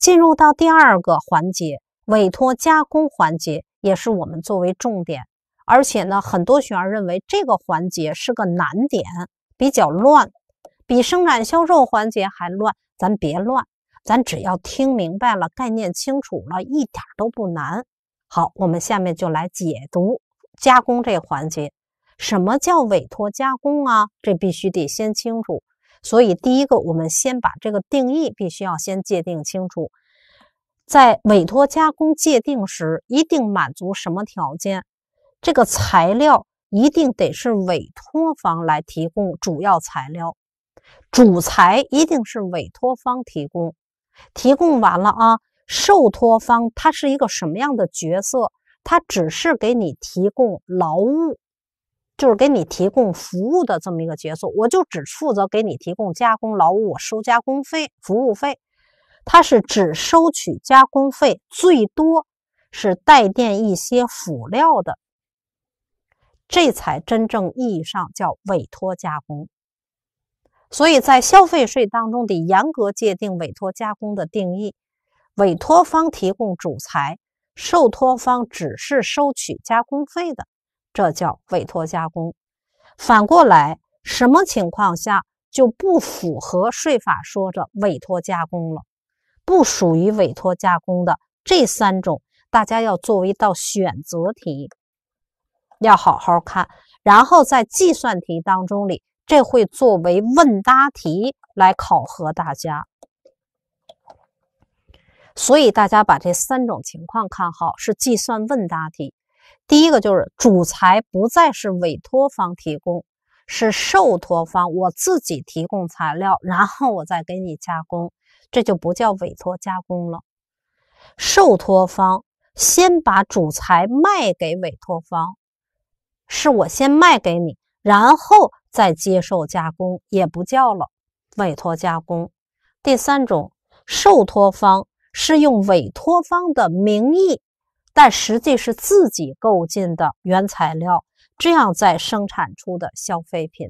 进入到第二个环节，委托加工环节也是我们作为重点。而且呢，很多学员认为这个环节是个难点，比较乱，比生产销售环节还乱。咱别乱，咱只要听明白了，概念清楚了，一点都不难。好，我们下面就来解读加工这环节。什么叫委托加工啊？这必须得先清楚。所以，第一个，我们先把这个定义必须要先界定清楚。在委托加工界定时，一定满足什么条件？这个材料一定得是委托方来提供主要材料，主材一定是委托方提供。提供完了啊，受托方他是一个什么样的角色？他只是给你提供劳务。就是给你提供服务的这么一个角色，我就只负责给你提供加工劳务，我收加工费、服务费。他是只收取加工费，最多是带垫一些辅料的，这才真正意义上叫委托加工。所以在消费税当中得严格界定委托加工的定义，委托方提供主材，受托方只是收取加工费的。这叫委托加工，反过来，什么情况下就不符合税法说的委托加工了？不属于委托加工的这三种，大家要作为一道选择题要好好看，然后在计算题当中里，这会作为问答题来考核大家。所以大家把这三种情况看好，是计算问答题。第一个就是主材不再是委托方提供，是受托方我自己提供材料，然后我再给你加工，这就不叫委托加工了。受托方先把主材卖给委托方，是我先卖给你，然后再接受加工，也不叫了委托加工。第三种，受托方是用委托方的名义。但实际是自己购进的原材料，这样再生产出的消费品。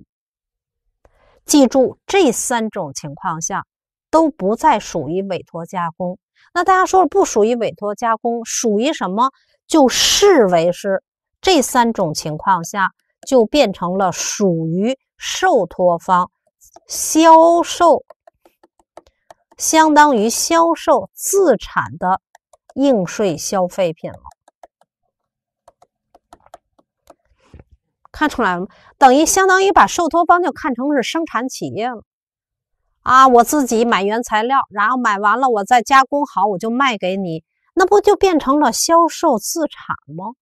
记住，这三种情况下都不再属于委托加工。那大家说不属于委托加工，属于什么？就视为是这三种情况下就变成了属于受托方销售，相当于销售自产的。应税消费品了，看出来了吗？等于相当于把受托方就看成是生产企业了啊！我自己买原材料，然后买完了我再加工好，我就卖给你，那不就变成了销售资产吗？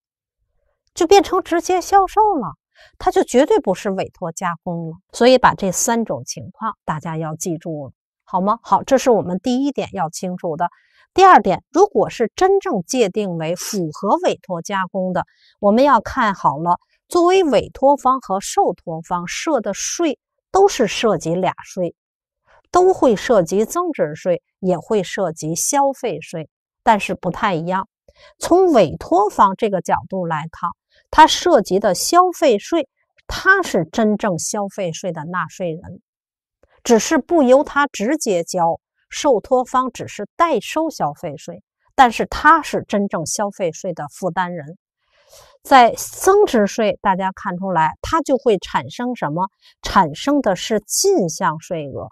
就变成直接销售了，它就绝对不是委托加工了。所以，把这三种情况大家要记住，好吗？好，这是我们第一点要清楚的。第二点，如果是真正界定为符合委托加工的，我们要看好了。作为委托方和受托方涉的税都是涉及俩税，都会涉及增值税，也会涉及消费税，但是不太一样。从委托方这个角度来看，它涉及的消费税，它是真正消费税的纳税人，只是不由他直接交。受托方只是代收消费税，但是他是真正消费税的负担人。在增值税，大家看出来，它就会产生什么？产生的是进项税额。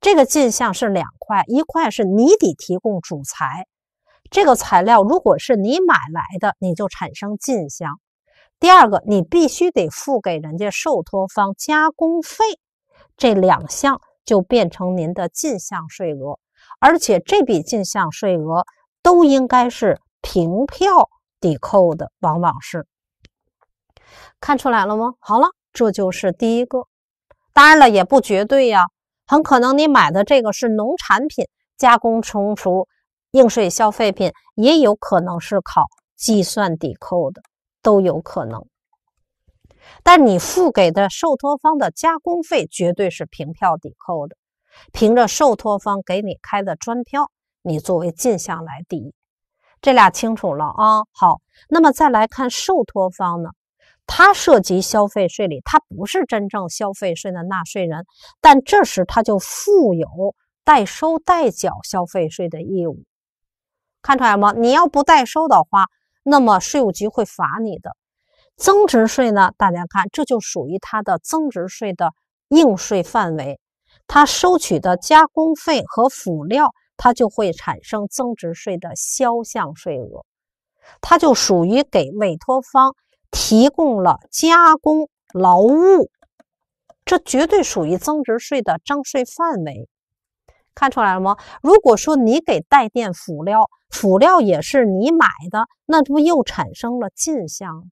这个进项是两块，一块是你得提供主材，这个材料如果是你买来的，你就产生进项；第二个，你必须得付给人家受托方加工费，这两项。就变成您的进项税额，而且这笔进项税额都应该是凭票抵扣的，往往是。看出来了吗？好了，这就是第一个。当然了，也不绝对呀，很可能你买的这个是农产品加工、成熟应税消费品，也有可能是考计算抵扣的，都有可能。但你付给的受托方的加工费绝对是凭票抵扣的，凭着受托方给你开的专票，你作为进项来抵。这俩清楚了啊？好，那么再来看受托方呢，他涉及消费税里，他不是真正消费税的纳税人，但这时他就负有代收代缴消费税的义务。看出来吗？你要不代收的话，那么税务局会罚你的。增值税呢？大家看，这就属于它的增值税的应税范围。它收取的加工费和辅料，它就会产生增值税的销项税额。它就属于给委托方提供了加工劳务，这绝对属于增值税的征税范围。看出来了吗？如果说你给带电辅料，辅料也是你买的，那这不又产生了进项？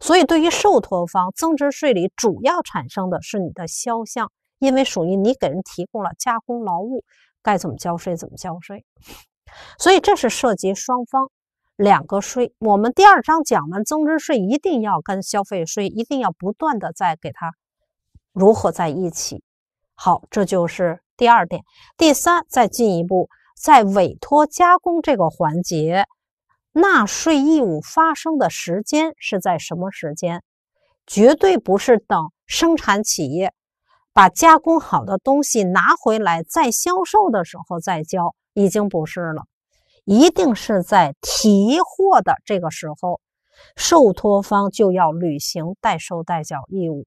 所以，对于受托方，增值税里主要产生的是你的销项，因为属于你给人提供了加工劳务，该怎么交税怎么交税。所以，这是涉及双方两个税。我们第二章讲完增值税，一定要跟消费税，一定要不断的再给它融合在一起。好，这就是第二点。第三，再进一步，在委托加工这个环节。纳税义务发生的时间是在什么时间？绝对不是等生产企业把加工好的东西拿回来再销售的时候再交，已经不是了，一定是在提货的这个时候，受托方就要履行代收代缴义务，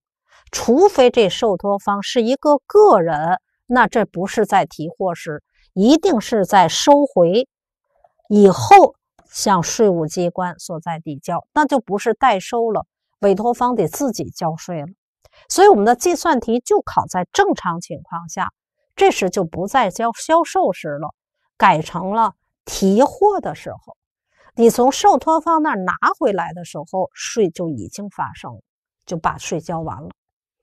除非这受托方是一个个人，那这不是在提货时，一定是在收回以后。向税务机关所在地交，那就不是代收了，委托方得自己交税了。所以我们的计算题就考在正常情况下，这时就不再交销售时了，改成了提货的时候，你从受托方那拿回来的时候，税就已经发生了，就把税交完了。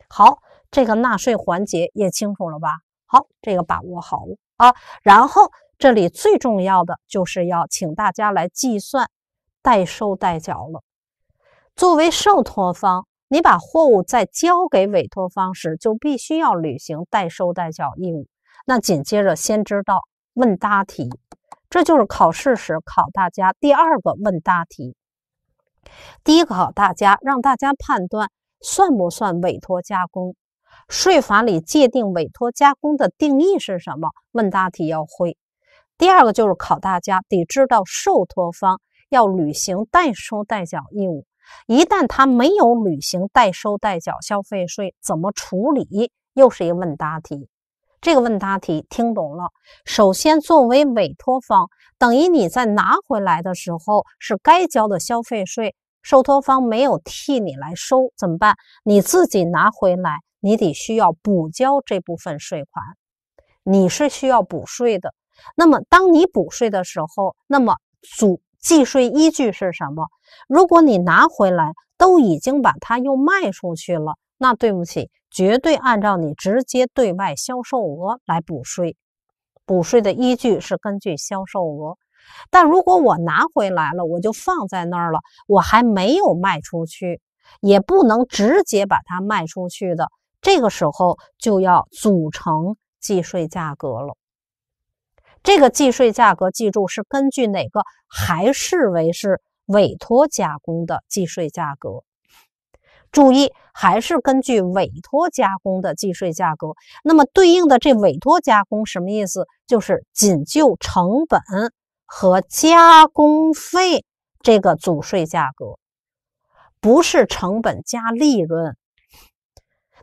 好，这个纳税环节也清楚了吧？好，这个把握好了啊，然后。这里最重要的就是要请大家来计算代收代缴了。作为受托方，你把货物在交给委托方时，就必须要履行代收代缴义务。那紧接着先知道问答题，这就是考试时考大家第二个问答题。第一个考大家，让大家判断算不算委托加工。税法里界定委托加工的定义是什么？问答题要会。第二个就是考大家得知道受托方要履行代收代缴义务，一旦他没有履行代收代缴消费税，怎么处理？又是一个问答题。这个问答题听懂了。首先，作为委托方，等于你在拿回来的时候是该交的消费税，受托方没有替你来收，怎么办？你自己拿回来，你得需要补交这部分税款，你是需要补税的。那么，当你补税的时候，那么组计税依据是什么？如果你拿回来都已经把它又卖出去了，那对不起，绝对按照你直接对外销售额来补税。补税的依据是根据销售额。但如果我拿回来了，我就放在那儿了，我还没有卖出去，也不能直接把它卖出去的。这个时候就要组成计税价格了。这个计税价格，记住是根据哪个？还视为是委托加工的计税价格。注意，还是根据委托加工的计税价格。那么对应的这委托加工什么意思？就是仅就成本和加工费这个组税价格，不是成本加利润。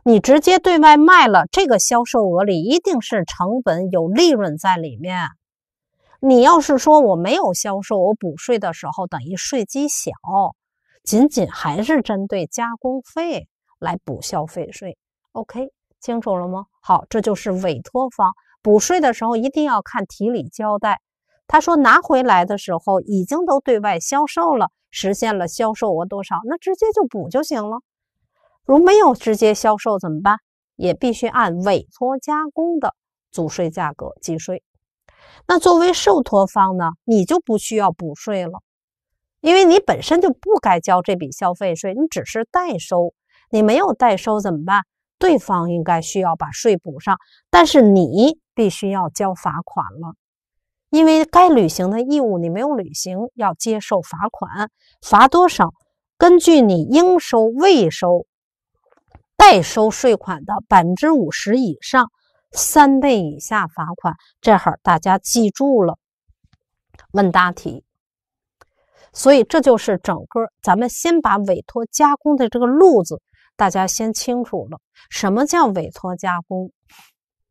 你直接对外卖了，这个销售额里一定是成本有利润在里面。你要是说我没有销售，我补税的时候等于税基小，仅仅还是针对加工费来补消费税。OK，清楚了吗？好，这就是委托方补税的时候一定要看题里交代，他说拿回来的时候已经都对外销售了，实现了销售额多少，那直接就补就行了。如没有直接销售怎么办？也必须按委托加工的组税价格计税。那作为受托方呢？你就不需要补税了，因为你本身就不该交这笔消费税，你只是代收。你没有代收怎么办？对方应该需要把税补上，但是你必须要交罚款了，因为该履行的义务你没有履行，要接受罚款。罚多少？根据你应收未收。代收税款的百分之五十以上三倍以下罚款，这儿大家记住了。问答题，所以这就是整个咱们先把委托加工的这个路子，大家先清楚了什么叫委托加工，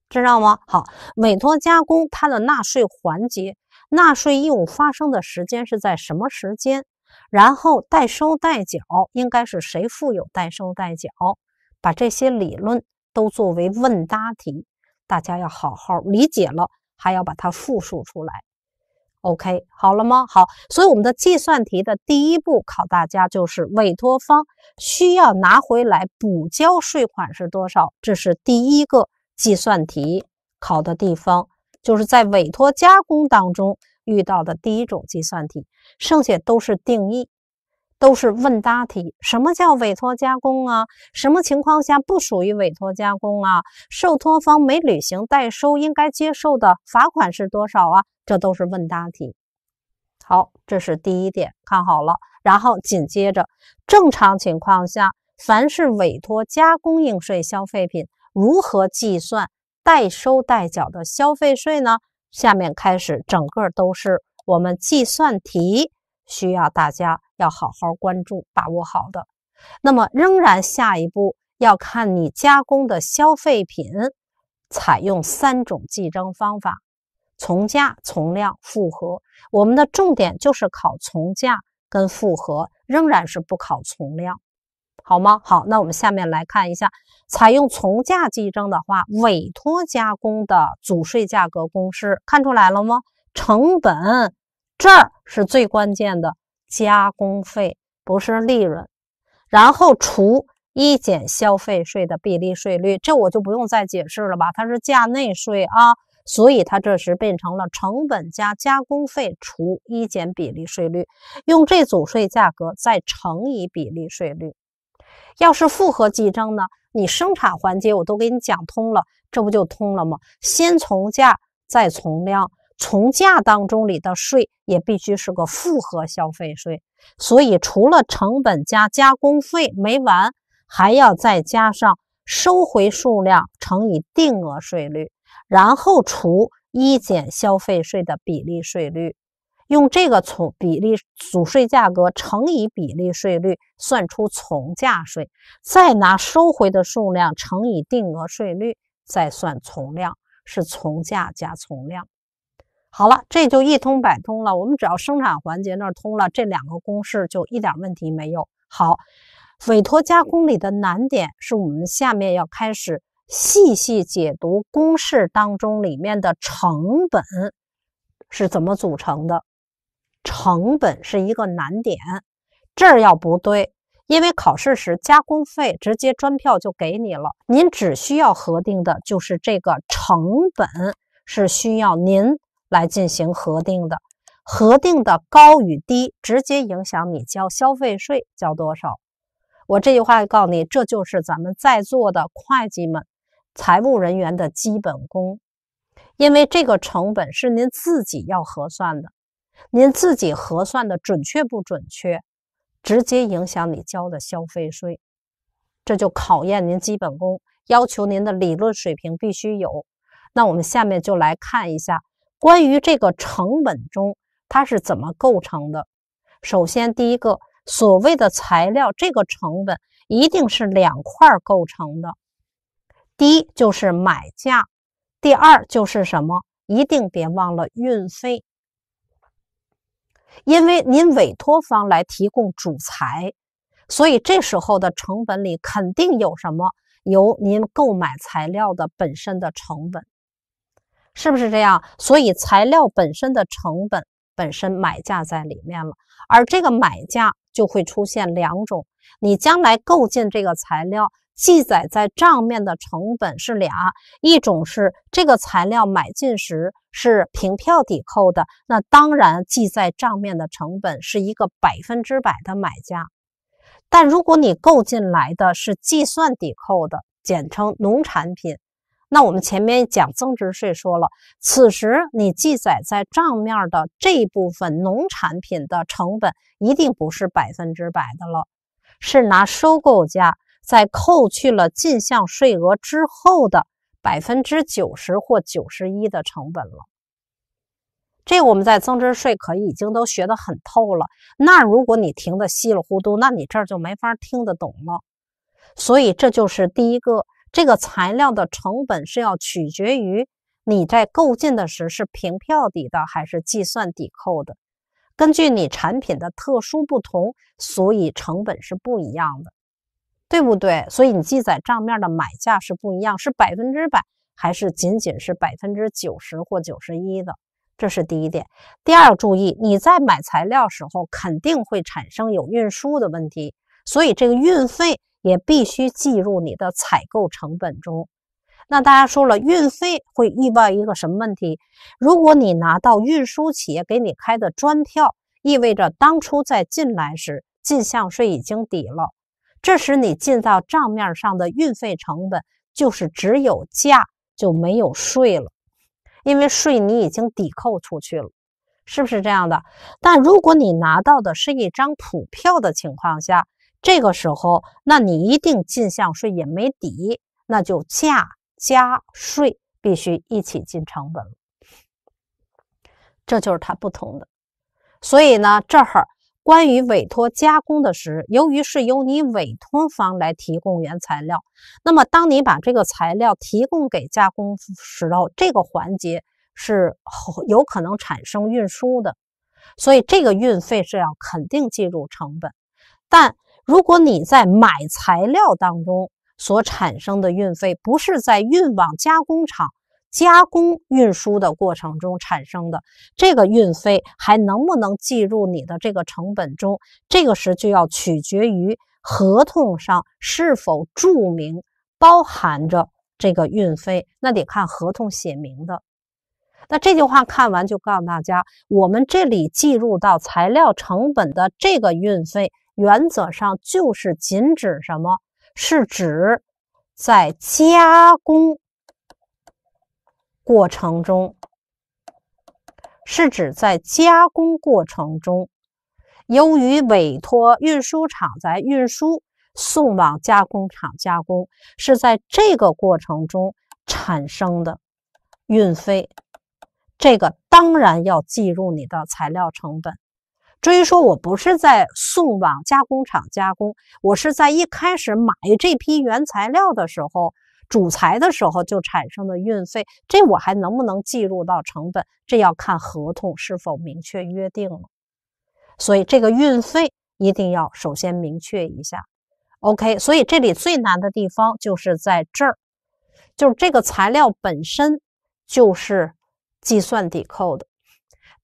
知道吗？好，委托加工它的纳税环节、纳税义务发生的时间是在什么时间？然后代收代缴应该是谁负有代收代缴？把这些理论都作为问答题，大家要好好理解了，还要把它复述出来。OK，好了吗？好，所以我们的计算题的第一步考大家就是委托方需要拿回来补交税款是多少，这是第一个计算题考的地方，就是在委托加工当中遇到的第一种计算题，剩下都是定义。都是问答题，什么叫委托加工啊？什么情况下不属于委托加工啊？受托方没履行代收，应该接受的罚款是多少啊？这都是问答题。好，这是第一点，看好了。然后紧接着，正常情况下，凡是委托加工应税消费品，如何计算代收代缴的消费税呢？下面开始，整个都是我们计算题，需要大家。要好好关注，把握好的。那么，仍然下一步要看你加工的消费品采用三种计征方法：从价、从量、复合。我们的重点就是考从价跟复合，仍然是不考从量，好吗？好，那我们下面来看一下，采用从价计征的话，委托加工的组税价格公式，看出来了吗？成本这儿是最关键的。加工费不是利润，然后除一减消费税的比例税率，这我就不用再解释了吧？它是价内税啊，所以它这时变成了成本加加工费除一减比例税率，用这组税价格再乘以比例税率。要是复合计征呢？你生产环节我都给你讲通了，这不就通了吗？先从价再从量。从价当中里的税也必须是个复合消费税，所以除了成本加加工费没完，还要再加上收回数量乘以定额税率，然后除一减消费税的比例税率，用这个从比例组税价格乘以比例税率，算出从价税，再拿收回的数量乘以定额税率，再算从量，是从价加从量。好了，这就一通百通了。我们只要生产环节那儿通了，这两个公式就一点问题没有。好，委托加工里的难点是我们下面要开始细细解读公式当中里面的成本是怎么组成的。成本是一个难点，这儿要不对，因为考试时加工费直接专票就给你了，您只需要核定的就是这个成本，是需要您。来进行核定的，核定的高与低直接影响你交消费税交多少。我这句话告诉你，这就是咱们在座的会计们、财务人员的基本功，因为这个成本是您自己要核算的，您自己核算的准确不准确，直接影响你交的消费税，这就考验您基本功，要求您的理论水平必须有。那我们下面就来看一下。关于这个成本中，它是怎么构成的？首先，第一个所谓的材料这个成本，一定是两块构成的。第一就是买价，第二就是什么？一定别忘了运费。因为您委托方来提供主材，所以这时候的成本里肯定有什么？由您购买材料的本身的成本。是不是这样？所以材料本身的成本本身买价在里面了，而这个买价就会出现两种。你将来购进这个材料，记载在账面的成本是俩，一种是这个材料买进时是凭票抵扣的，那当然记载账面的成本是一个百分之百的买价；但如果你购进来的是计算抵扣的，简称农产品。那我们前面讲增值税说了，此时你记载在账面的这部分农产品的成本一定不是百分之百的了，是拿收购价在扣去了进项税额之后的百分之九十或九十一的成本了。这我们在增值税可已经都学得很透了。那如果你停的稀里糊涂，那你这儿就没法听得懂了。所以这就是第一个。这个材料的成本是要取决于你在购进的时是凭票抵的还是计算抵扣的，根据你产品的特殊不同，所以成本是不一样的，对不对？所以你记载账面的买价是不一样，是百分之百还是仅仅是百分之九十或九十一的？这是第一点。第二注意，你在买材料时候肯定会产生有运输的问题，所以这个运费。也必须计入你的采购成本中。那大家说了，运费会遇到一个什么问题？如果你拿到运输企业给你开的专票，意味着当初在进来时进项税已经抵了，这时你进到账面上的运费成本就是只有价就没有税了，因为税你已经抵扣出去了，是不是这样的？但如果你拿到的是一张普票的情况下。这个时候，那你一定进项税也没底，那就价加税必须一起进成本这就是它不同的。所以呢，这儿关于委托加工的时由于是由你委托方来提供原材料，那么当你把这个材料提供给加工时候，这个环节是有可能产生运输的，所以这个运费是要肯定计入成本，但。如果你在买材料当中所产生的运费，不是在运往加工厂加工运输的过程中产生的，这个运费还能不能计入你的这个成本中？这个时就要取决于合同上是否注明包含着这个运费，那得看合同写明的。那这句话看完就告诉大家，我们这里计入到材料成本的这个运费。原则上就是仅指什么？是指在加工过程中，是指在加工过程中，由于委托运输厂在运输送往加工厂加工，是在这个过程中产生的运费，这个当然要计入你的材料成本。至于说，我不是在送往加工厂加工，我是在一开始买这批原材料的时候，主材的时候就产生的运费，这我还能不能计入到成本？这要看合同是否明确约定了。所以这个运费一定要首先明确一下。OK，所以这里最难的地方就是在这儿，就是这个材料本身就是计算抵扣的。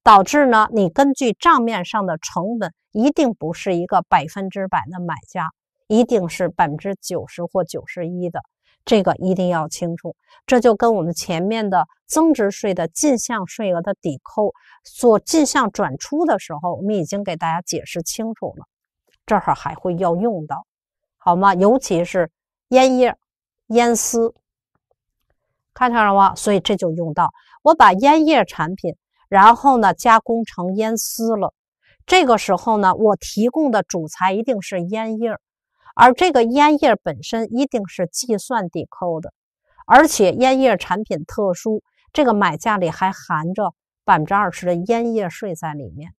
导致呢，你根据账面上的成本，一定不是一个百分之百的买家，一定是百分之九十或九十一的，这个一定要清楚。这就跟我们前面的增值税的进项税额的抵扣，做进项转出的时候，我们已经给大家解释清楚了。这会还会要用到，好吗？尤其是烟叶、烟丝，看清了吗？所以这就用到，我把烟叶产品。然后呢，加工成烟丝了。这个时候呢，我提供的主材一定是烟叶，而这个烟叶本身一定是计算抵扣的，而且烟叶产品特殊，这个买价里还含着百分之二十的烟叶税在里面。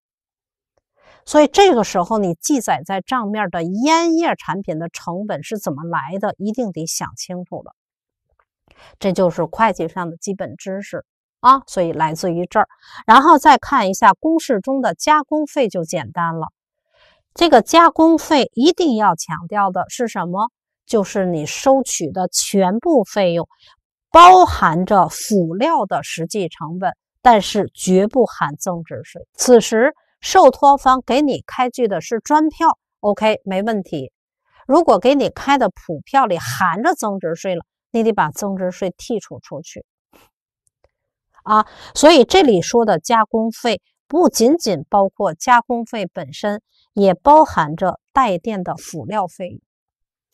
所以这个时候，你记载在账面的烟叶产品的成本是怎么来的，一定得想清楚了。这就是会计上的基本知识。啊，所以来自于这儿，然后再看一下公式中的加工费就简单了。这个加工费一定要强调的是什么？就是你收取的全部费用包含着辅料的实际成本，但是绝不含增值税。此时受托方给你开具的是专票，OK，没问题。如果给你开的普票里含着增值税了，你得把增值税剔除出去。啊，所以这里说的加工费不仅仅包括加工费本身，也包含着带电的辅料费。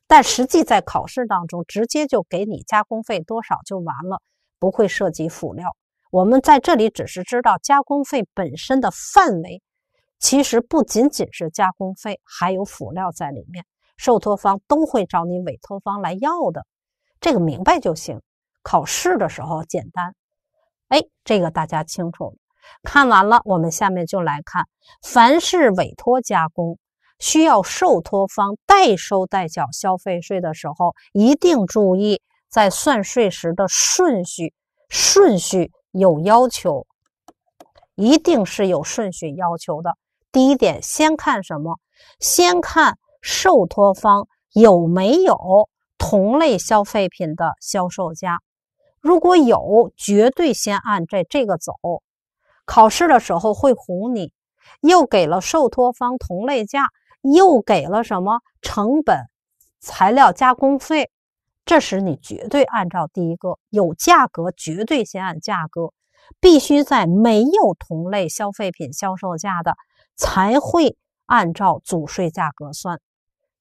但实际在考试当中，直接就给你加工费多少就完了，不会涉及辅料。我们在这里只是知道加工费本身的范围，其实不仅仅是加工费，还有辅料在里面。受托方都会找你委托方来要的，这个明白就行。考试的时候简单。哎，这个大家清楚了。看完了，我们下面就来看，凡是委托加工需要受托方代收代缴消费税的时候，一定注意在算税时的顺序，顺序有要求，一定是有顺序要求的。第一点，先看什么？先看受托方有没有同类消费品的销售价。如果有，绝对先按这这个走。考试的时候会唬你，又给了受托方同类价，又给了什么成本、材料加工费，这时你绝对按照第一个有价格，绝对先按价格。必须在没有同类消费品销售价的，才会按照组税价格算。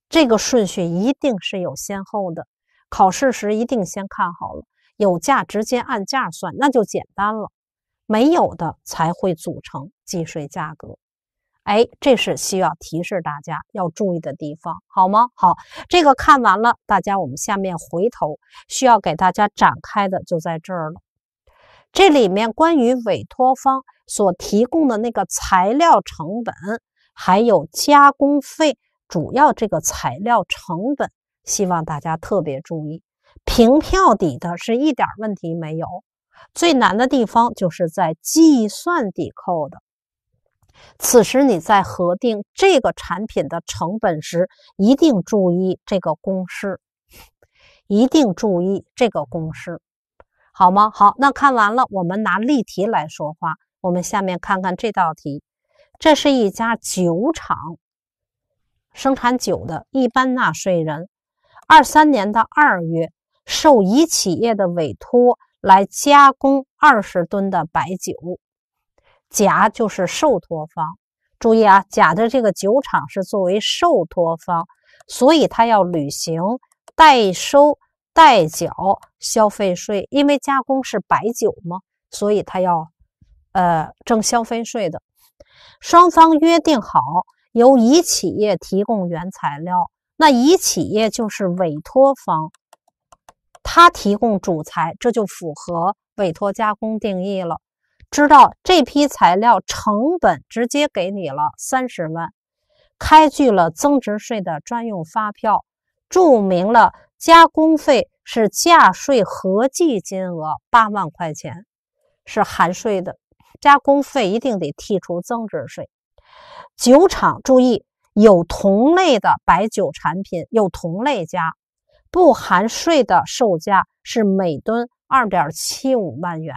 这个顺序一定是有先后的，考试时一定先看好了。有价直接按价算，那就简单了。没有的才会组成计税价格。哎，这是需要提示大家要注意的地方，好吗？好，这个看完了，大家我们下面回头需要给大家展开的就在这儿了。这里面关于委托方所提供的那个材料成本，还有加工费，主要这个材料成本，希望大家特别注意。凭票抵的是一点问题没有，最难的地方就是在计算抵扣的。此时你在核定这个产品的成本时，一定注意这个公式，一定注意这个公式，好吗？好，那看完了，我们拿例题来说话。我们下面看看这道题，这是一家酒厂，生产酒的一般纳税人，二三年的二月。受乙企业的委托来加工二十吨的白酒，甲就是受托方。注意啊，甲的这个酒厂是作为受托方，所以他要履行代收代缴消费税，因为加工是白酒嘛，所以他要呃征消费税的。双方约定好，由乙企业提供原材料，那乙企业就是委托方。他提供主材，这就符合委托加工定义了。知道这批材料成本直接给你了三十万，开具了增值税的专用发票，注明了加工费是价税合计金额八万块钱，是含税的。加工费一定得剔除增值税。酒厂注意，有同类的白酒产品，有同类家，不含税的售价是每吨二点七五万元，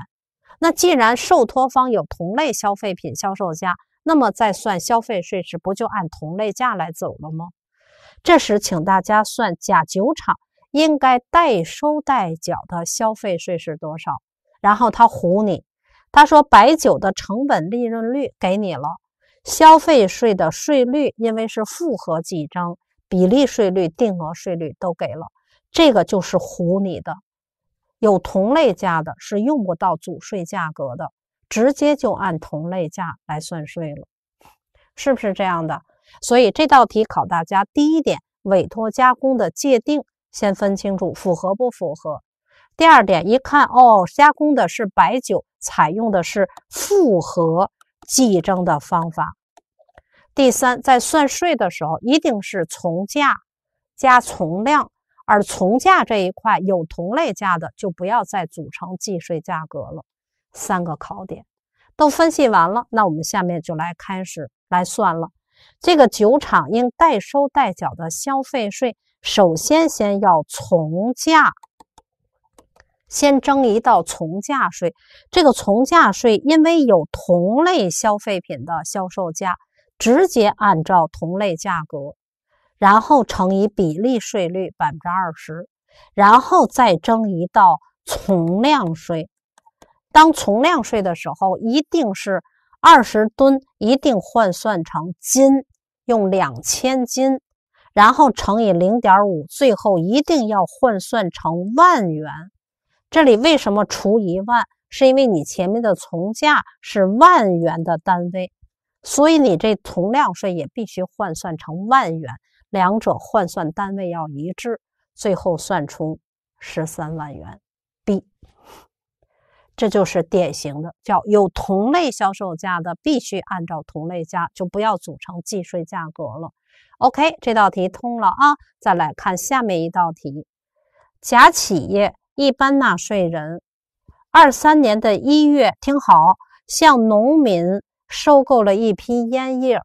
那既然受托方有同类消费品销售价，那么再算消费税时，不就按同类价来走了吗？这时，请大家算甲酒厂应该代收代缴的消费税是多少？然后他唬你，他说白酒的成本利润率给你了，消费税的税率，因为是复合计征，比例税率、定额税率都给了。这个就是唬你的，有同类价的，是用不到组税价格的，直接就按同类价来算税了，是不是这样的？所以这道题考大家第一点，委托加工的界定，先分清楚符合不符合；第二点，一看哦，加工的是白酒，采用的是复合计征的方法；第三，在算税的时候，一定是从价加从量。而从价这一块有同类价的，就不要再组成计税价格了。三个考点都分析完了，那我们下面就来开始来算了。这个酒厂应代收代缴的消费税，首先先要从价，先征一道从价税。这个从价税，因为有同类消费品的销售价，直接按照同类价格。然后乘以比例税率百分之二十，然后再征一道从量税。当从量税的时候，一定是二十吨，一定换算成斤，用两千斤，然后乘以零点五，最后一定要换算成万元。这里为什么除一万？是因为你前面的从价是万元的单位，所以你这从量税也必须换算成万元。两者换算单位要一致，最后算出十三万元。B，这就是典型的叫有同类销售价的，必须按照同类价，就不要组成计税价格了。OK，这道题通了啊！再来看下面一道题：甲企业一般纳税人，二三年的一月，听好，向农民收购了一批烟叶。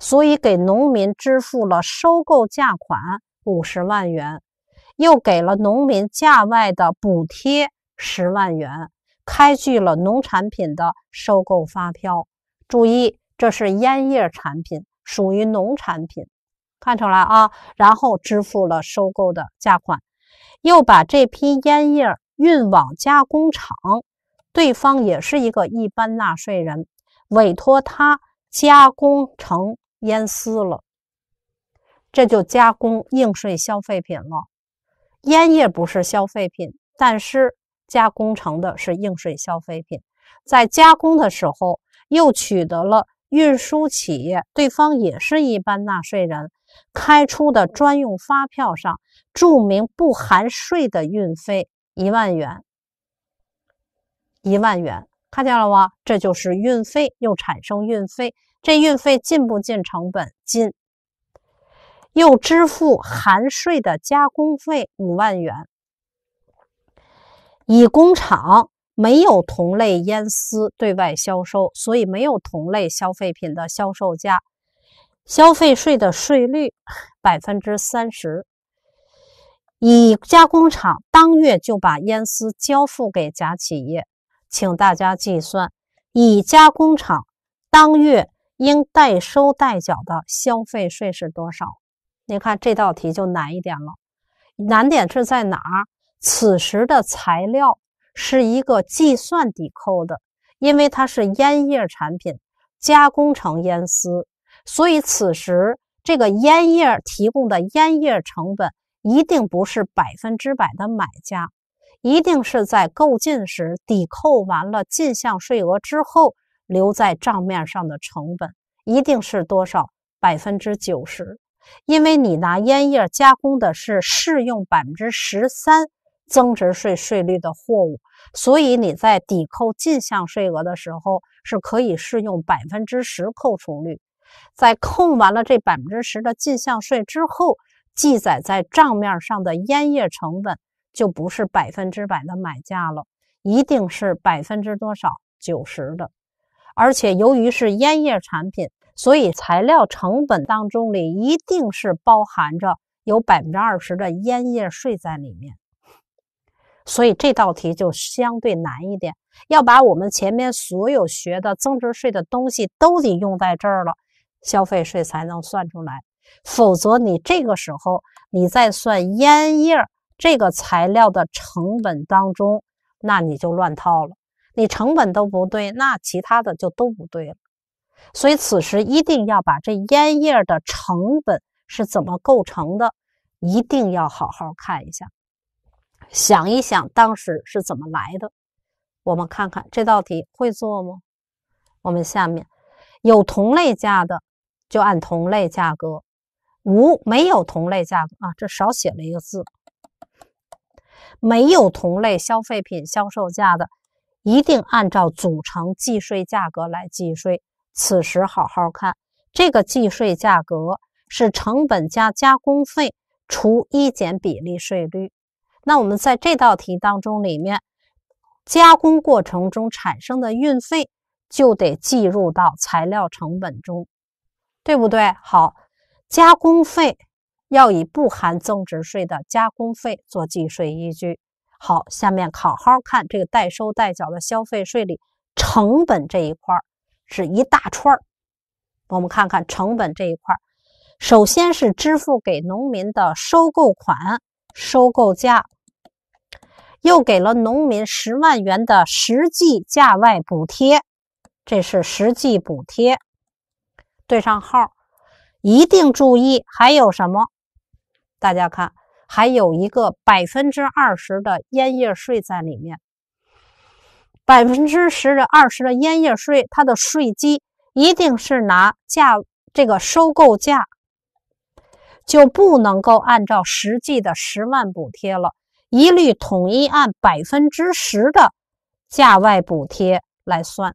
所以给农民支付了收购价款五十万元，又给了农民价外的补贴十万元，开具了农产品的收购发票。注意，这是烟叶产品，属于农产品，看出来啊？然后支付了收购的价款，又把这批烟叶运往加工厂，对方也是一个一般纳税人，委托他加工成。烟丝了，这就加工应税消费品了。烟叶不是消费品，但是加工成的是应税消费品。在加工的时候，又取得了运输企业对方也是一般纳税人开出的专用发票上注明不含税的运费一万元，一万元，看见了吗？这就是运费，又产生运费。这运费进不进成本？进。又支付含税的加工费五万元。乙工厂没有同类烟丝对外销售，所以没有同类消费品的销售价。消费税的税率百分之三十。乙加工厂当月就把烟丝交付给甲企业，请大家计算乙加工厂当月。应代收代缴的消费税是多少？你看这道题就难一点了。难点是在哪儿？此时的材料是一个计算抵扣的，因为它是烟叶产品加工成烟丝，所以此时这个烟叶提供的烟叶成本一定不是百分之百的买家，一定是在购进时抵扣完了进项税额之后。留在账面上的成本一定是多少？百分之九十，因为你拿烟叶加工的是适用百分之十三增值税税率的货物，所以你在抵扣进项税额的时候是可以适用百分之十扣除率。在扣完了这百分之十的进项税之后，记载在账面上的烟叶成本就不是百分之百的买价了，一定是百分之多少？九十的。而且由于是烟叶产品，所以材料成本当中里一定是包含着有百分之二十的烟叶税在里面。所以这道题就相对难一点，要把我们前面所有学的增值税的东西都得用在这儿了，消费税才能算出来。否则你这个时候你再算烟叶这个材料的成本当中，那你就乱套了。你成本都不对，那其他的就都不对了。所以此时一定要把这烟叶的成本是怎么构成的，一定要好好看一下，想一想当时是怎么来的。我们看看这道题会做吗？我们下面有同类价的，就按同类价格；无没有同类价格啊，这少写了一个字，没有同类消费品销售价的。一定按照组成计税价格来计税。此时好好看，这个计税价格是成本加加工费除一减比例税率。那我们在这道题当中里面，加工过程中产生的运费就得计入到材料成本中，对不对？好，加工费要以不含增值税的加工费做计税依据。好，下面好好看这个代收代缴的消费税里成本这一块是一大串我们看看成本这一块首先是支付给农民的收购款、收购价，又给了农民十万元的实际价外补贴，这是实际补贴。对上号，一定注意还有什么？大家看。还有一个百分之二十的烟叶税在里面，百分之十的二十的烟叶税，它的税基一定是拿价，这个收购价就不能够按照实际的十万补贴了，一律统一按百分之十的价外补贴来算，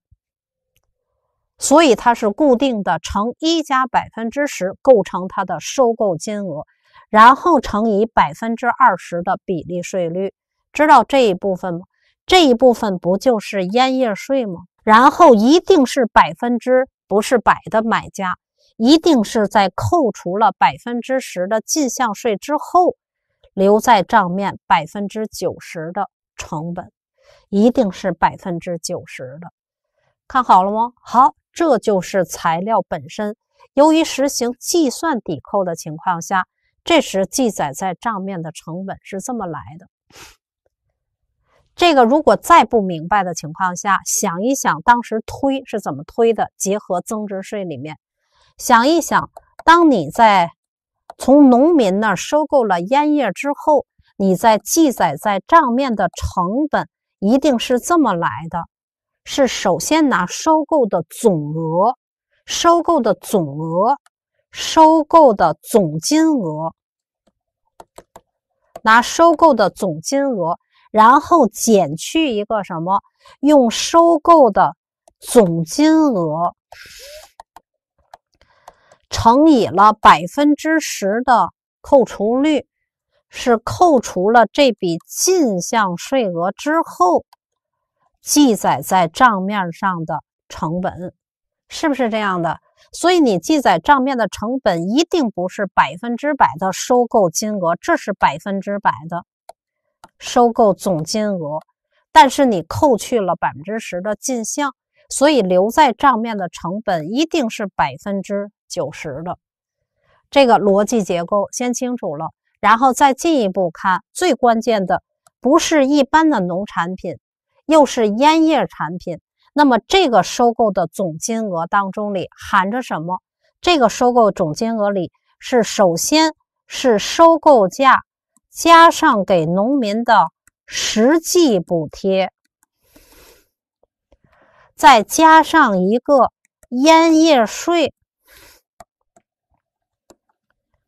所以它是固定的乘一加百分之十构成它的收购金额。然后乘以百分之二十的比例税率，知道这一部分吗？这一部分不就是烟叶税吗？然后一定是百分之不是百的买家，一定是在扣除了百分之十的进项税之后，留在账面百分之九十的成本，一定是百分之九十的。看好了吗？好，这就是材料本身。由于实行计算抵扣的情况下。这时记载在账面的成本是这么来的。这个如果再不明白的情况下，想一想当时推是怎么推的，结合增值税里面想一想，当你在从农民那儿收购了烟叶之后，你在记载在账面的成本一定是这么来的，是首先拿收购的总额，收购的总额。收购的总金额，拿收购的总金额，然后减去一个什么？用收购的总金额乘以了百分之十的扣除率，是扣除了这笔进项税额之后，记载在账面上的成本，是不是这样的？所以你记载账面的成本一定不是百分之百的收购金额，这是百分之百的收购总金额，但是你扣去了百分之十的进项，所以留在账面的成本一定是百分之九十的。这个逻辑结构先清楚了，然后再进一步看，最关键的不是一般的农产品，又是烟叶产品。那么，这个收购的总金额当中里含着什么？这个收购总金额里是首先是收购价，加上给农民的实际补贴，再加上一个烟叶税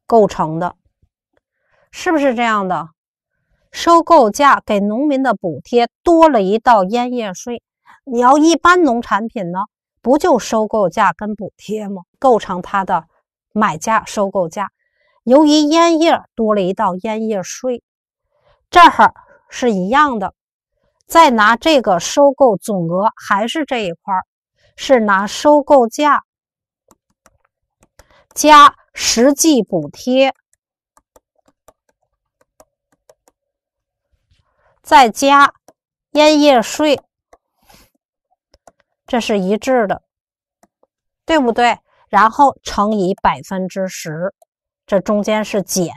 构成的，是不是这样的？收购价给农民的补贴多了一道烟叶税。你要一般农产品呢，不就收购价跟补贴吗？构成它的买价收购价。由于烟叶多了一道烟叶税，这儿是一样的。再拿这个收购总额，还是这一块，是拿收购价加实际补贴，再加烟叶税。这是一致的，对不对？然后乘以百分之十，这中间是减。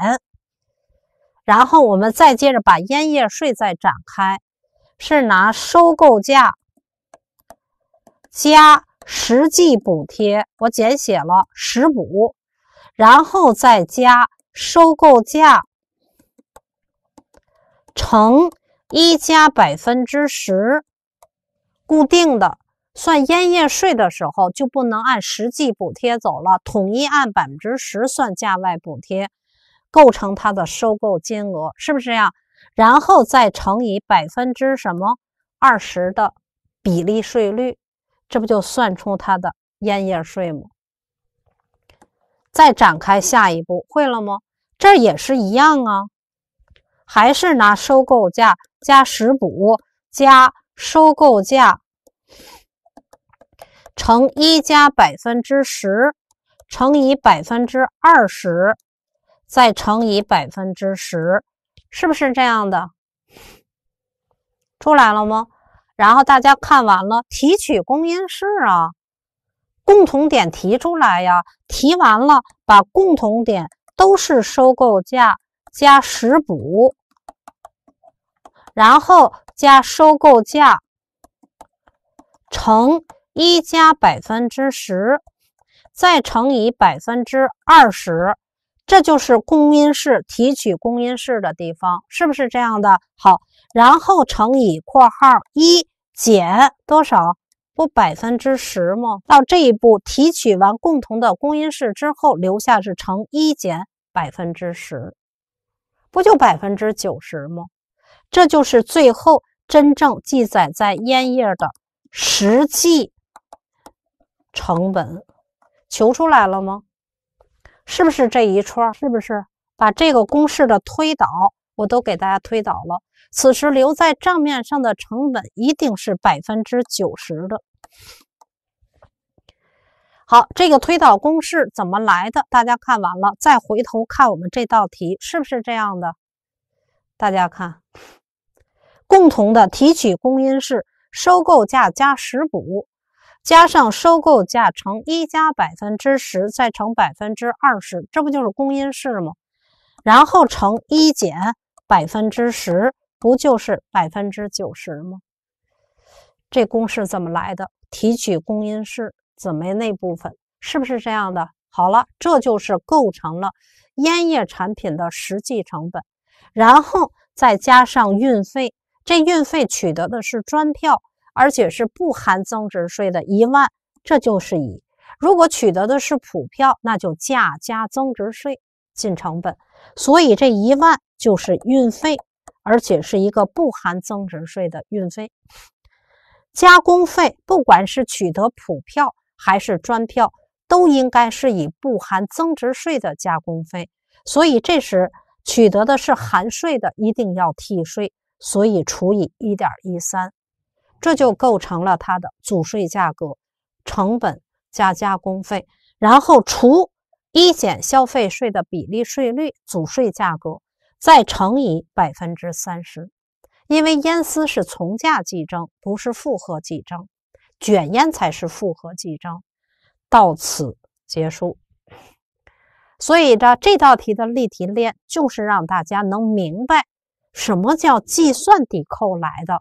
然后我们再接着把烟叶税再展开，是拿收购价加实际补贴，我简写了实补，然后再加收购价乘一加百分之十，固定的。算烟叶税的时候，就不能按实际补贴走了，统一按百分之十算价外补贴，构成它的收购金额，是不是呀？然后再乘以百分之什么二十的比例税率，这不就算出它的烟叶税吗？再展开下一步，会了吗？这也是一样啊，还是拿收购价加实补加收购价。乘一加百分之十，乘以百分之二十，再乘以百分之十，是不是这样的？出来了吗？然后大家看完了，提取公因式啊，共同点提出来呀。提完了，把共同点都是收购价加实补，然后加收购价乘。一加百分之十，再乘以百分之二十，这就是公因式提取公因式的地方，是不是这样的？好，然后乘以括号一减多少？不百分之十吗？到这一步，提取完共同的公因式之后，留下是乘一减百分之十，不就百分之九十吗？这就是最后真正记载在烟叶的实际。成本求出来了吗？是不是这一串？是不是把这个公式的推导我都给大家推导了？此时留在账面上的成本一定是百分之九十的。好，这个推导公式怎么来的？大家看完了，再回头看我们这道题，是不是这样的？大家看，共同的提取公因式，收购价加实补。加上收购价乘一加百分之十，再乘百分之二十，这不就是公因式吗？然后乘一减百分之十，不就是百分之九十吗？这公式怎么来的？提取公因式，姊妹那部分是不是这样的？好了，这就是构成了烟叶产品的实际成本，然后再加上运费。这运费取得的是专票。而且是不含增值税的，一万，这就是乙。如果取得的是普票，那就价加增值税进成本，所以这一万就是运费，而且是一个不含增值税的运费。加工费，不管是取得普票还是专票，都应该是以不含增值税的加工费。所以这时取得的是含税的，一定要替税，所以除以一点一三。这就构成了它的组税价格，成本加加工费，然后除一减消费税的比例税率，组税价格再乘以百分之三十，因为烟丝是从价计征，不是复合计征，卷烟才是复合计征。到此结束。所以呢，这道题的例题链就是让大家能明白什么叫计算抵扣来的。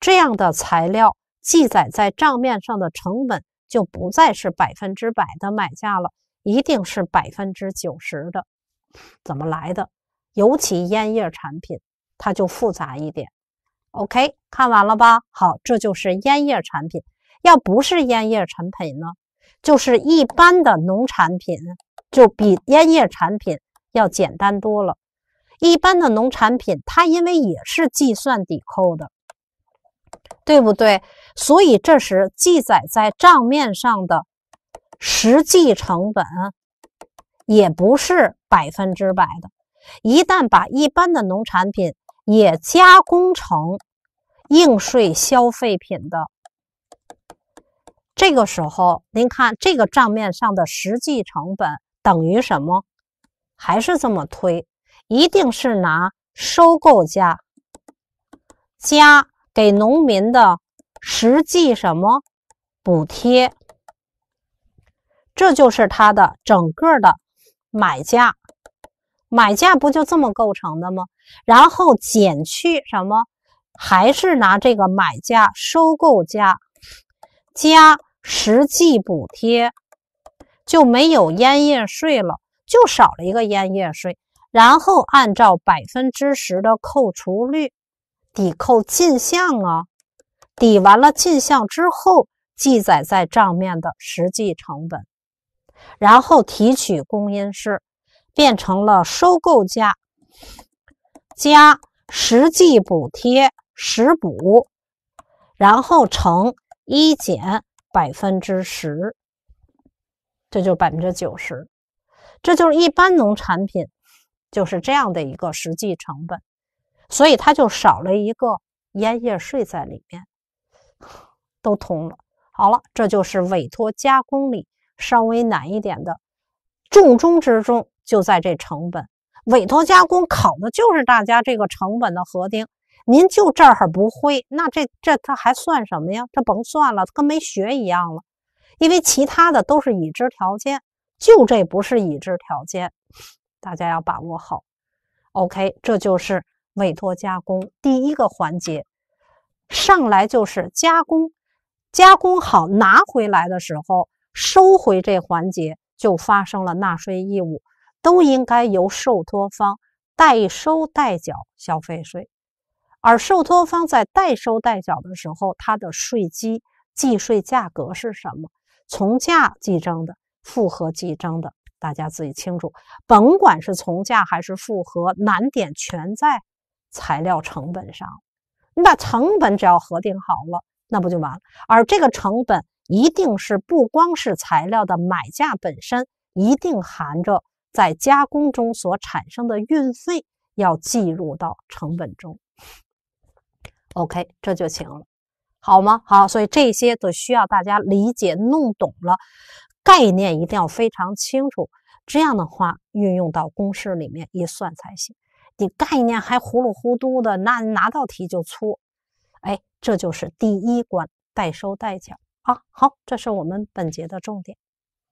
这样的材料记载在账面上的成本就不再是百分之百的买价了，一定是百分之九十的，怎么来的？尤其烟叶产品，它就复杂一点。OK，看完了吧？好，这就是烟叶产品。要不是烟叶产品呢，就是一般的农产品，就比烟叶产品要简单多了。一般的农产品，它因为也是计算抵扣的。对不对？所以这时记载在账面上的实际成本也不是百分之百的。一旦把一般的农产品也加工成应税消费品的，这个时候您看，这个账面上的实际成本等于什么？还是这么推，一定是拿收购价加。给农民的实际什么补贴？这就是它的整个的买价，买价不就这么构成的吗？然后减去什么？还是拿这个买价，收购价加实际补贴，就没有烟叶税了，就少了一个烟叶税。然后按照百分之十的扣除率。抵扣进项啊，抵完了进项之后，记载在账面的实际成本，然后提取公因式，变成了收购价加实际补贴实补，然后乘一减百分之十，这就百分之九十，这就是一般农产品，就是这样的一个实际成本。所以它就少了一个烟叶税在里面，都通了。好了，这就是委托加工里稍微难一点的，重中之重就在这成本。委托加工考的就是大家这个成本的核定。您就这儿还不会，那这这他还算什么呀？这甭算了，跟没学一样了。因为其他的都是已知条件，就这不是已知条件，大家要把握好。OK，这就是。委托加工第一个环节上来就是加工，加工好拿回来的时候，收回这环节就发生了纳税义务，都应该由受托方代收代缴消费税。而受托方在代收代缴的时候，它的税基计税价格是什么？从价计征的，复合计征的，大家自己清楚。甭管是从价还是复合，难点全在。材料成本上，你把成本只要核定好了，那不就完了？而这个成本一定是不光是材料的买价本身，一定含着在加工中所产生的运费要计入到成本中。OK，这就行了，好吗？好，所以这些都需要大家理解弄懂了，概念一定要非常清楚，这样的话运用到公式里面一算才行。你概念还糊里糊涂的，那拿到道题就错，哎，这就是第一关代收代缴啊。好，这是我们本节的重点。